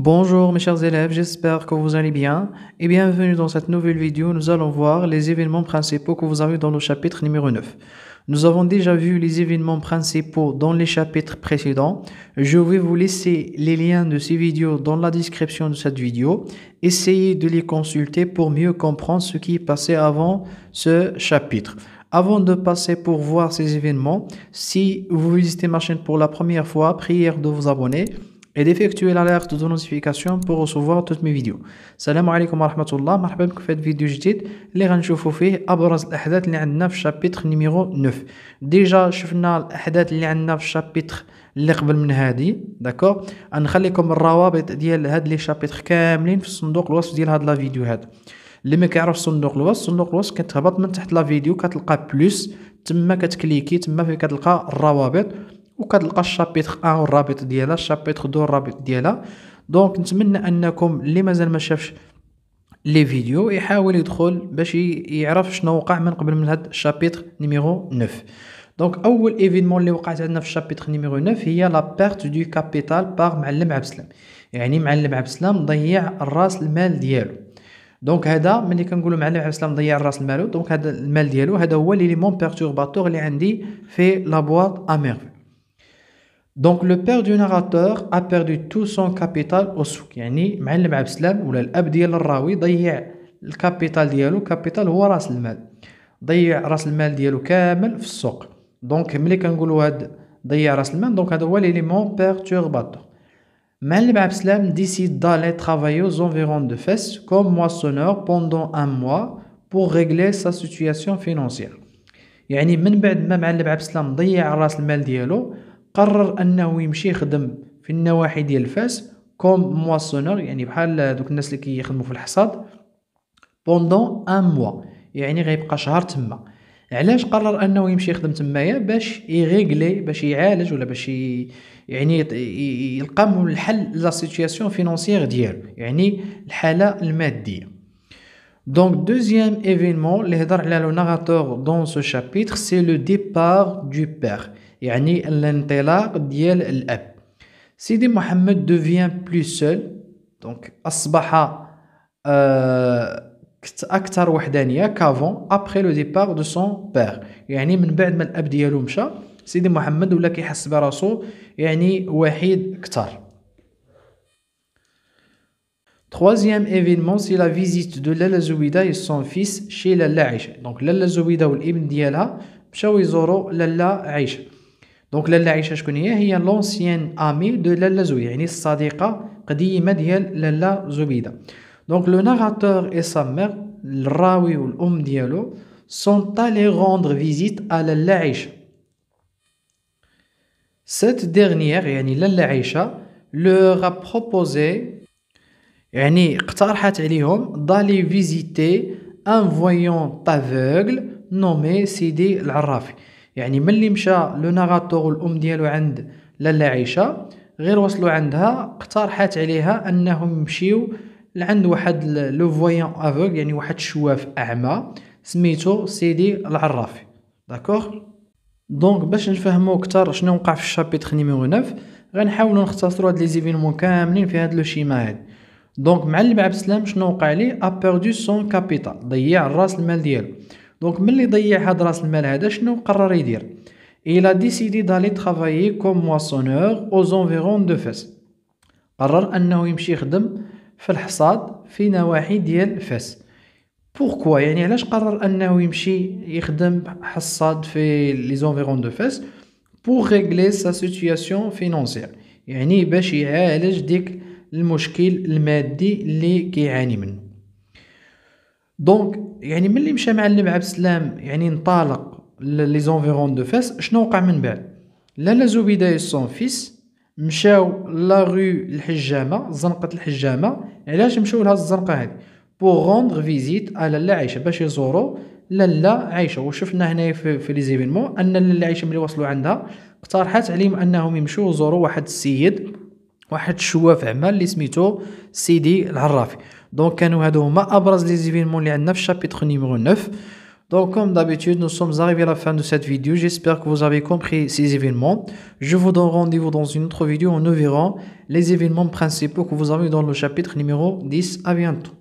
Bonjour mes chers élèves, j'espère que vous allez bien et bienvenue dans cette nouvelle vidéo. Nous allons voir les événements principaux que vous avez dans le chapitre numéro 9. Nous avons déjà vu les événements principaux dans les chapitres précédents. Je vais vous laisser les liens de ces vidéos dans la description de cette vidéo. Essayez de les consulter pour mieux comprendre ce qui passé avant ce chapitre. Avant de passer pour voir ces événements, si vous visitez ma chaîne pour la première fois, prière de vous abonner et d'effectuer l'alerte de notification pour recevoir toutes mes vidéos السلام عليكم ورحمة الله مرحبا بكم في هذا الفيديو جديد اللي غنشوفوا فيه أبرز الأحداث اللي عندنا في الشابيتر نيميرو 9 ديجا شفنا الأحداث اللي عندنا في الشابيتر اللي قبل من هادي داكوغ غنخليكم الروابط ديال هاد لي شابيتر كاملين في صندوق الوصف ديال هاد لا فيديو هاد اللي ما كيعرف صندوق الوصف صندوق الوصف كتهبط من تحت لا فيديو كتلقى بلوس تما كتكليكي تما فين كتلقى الروابط وكتلقى الشابيتر 1 والرابط ديالها الشابيتر 2 والرابط ديالها دونك نتمنى انكم اللي مازال ما شافش لي فيديو يحاول يدخل باش يعرف شنو وقع من قبل من هاد الشابيتر نيميرو 9 دونك اول ايفينمون اللي وقعت عندنا في الشابيتر نيميرو 9 هي لا بيرت دو كابيتال باغ معلم عبد السلام يعني معلم عبد السلام ضيع راس المال ديالو دونك هذا ملي كنقولوا معلم عبد السلام ضيع راس المال دونك هذا المال ديالو هذا هو ليليمون بيرتورباتور اللي عندي في لا بواط اميرفي Donc le père du narrateur a perdu tout son capital au souk. Yani, Ma'alim Abslam ou l'Ab Diyal Rawi, d'ailleurs, le capital dialo, capital ou ras le mal. D'ailleurs, ras le mal dialo, kamel, souk. Donc, Mlikan Goulouad, d'ailleurs, ras le mal. Donc, c'est l'élément perturbateur. Ma'alim Abslam décide d'aller travailler aux environs de Fès comme moissonneur pendant un mois pour régler sa situation financière. Yani, même si Ma'alim Abslam d'ailleurs, ras le mal dialo, قرر انه يمشي يخدم في النواحي ديال فاس كوم مواسونور يعني بحال دوك الناس اللي كيخدموا في الحصاد بوندون ان موا يعني غيبقى شهر تما علاش قرر انه يمشي يخدم تمايا باش يغيغلي باش يعالج ولا باش يعني يلقى الحل لا سيتوياسيون فينونسيير ديالو يعني الحاله الماديه دونك دوزيام اللي هضر على لو ناراتور دون سو شابيتر سي لو ديبار دو بير يعني الانطلاق ديال الاب سيدي محمد دوفيان بلو سول دونك اصبح أه اكثر وحدانيه كافون ابخي لو ديبار دو سون بير يعني من بعد ما الاب ديالو مشى سيدي محمد ولا كيحس براسو يعني وحيد اكثر Troisième événement, c'est la visite de Lala زويدا et son fils chez Lala Aïcha. Donc Lala زويدا ou l'Ibn Diala, ils ont Lala Aïcha. Donc Lalla Aïcha Chkounia est l'ancienne amie de Lalla Zoubi, c'est-à-dire l'ancienne amie de Lalla Zoubi. Donc le narrateur et sa mère, le narrateur ou l'homme sont allés rendre visite à Lalla Aïcha. Cette dernière, Lalla Aïcha, leur a proposé, c'est-à-dire d'aller visiter un voyant aveugle nommé Sidi al يعني ملي مشى لو ناغاتور والام ديالو عند لالا عيشه غير وصلوا عندها اقترحت عليها انهم يمشيو لعند واحد لو فويون افوغ يعني واحد الشواف اعمى سميتو سيدي العرافي داكوغ دونك باش نفهمو اكثر شنو وقع في الشابيتر نيميرو 9 غنحاولو نختصرو هاد لي زيفينمون كاملين في هاد لو شيما هاد دونك مع اللي عبد السلام شنو وقع ليه ا بيردو سون كابيتال ضيع راس المال ديالو دونك ملي ضيع هاد راس المال هذا شنو قرر يدير الى ديسيدي دالي تخافايي كوم comme او زونفيغون دو فاس قرر انه يمشي يخدم في الحصاد في نواحي ديال فاس بوركوا يعني علاش قرر انه يمشي يخدم حصاد في لي زونفيرون دو فاس بور ريغلي سا سيتوياسيون فينونسيير يعني باش يعالج ديك المشكل المادي اللي كيعاني منه دونك يعني ملي مشى معلم عبد السلام يعني انطلق لي زونفيرون دو فاس شنو وقع من بعد لالا زبيدة سون فيس مشاو لا غو الحجامه زنقه الحجامه علاش مشاو لهاد الزنقه هادي بو روندغ فيزيت على لا عائشه باش يزورو لالا عائشه وشفنا هنايا في, في لي زيفينمون ان لالا عائشه ملي وصلوا عندها اقترحت عليهم انهم يمشوا يزوروا واحد السيد Donc, comme d'habitude, nous sommes arrivés à la fin de cette vidéo. J'espère que vous avez compris ces événements. Je vous donne rendez-vous dans une autre vidéo où nous verrons les événements principaux que vous avez dans le chapitre numéro 10. À bientôt.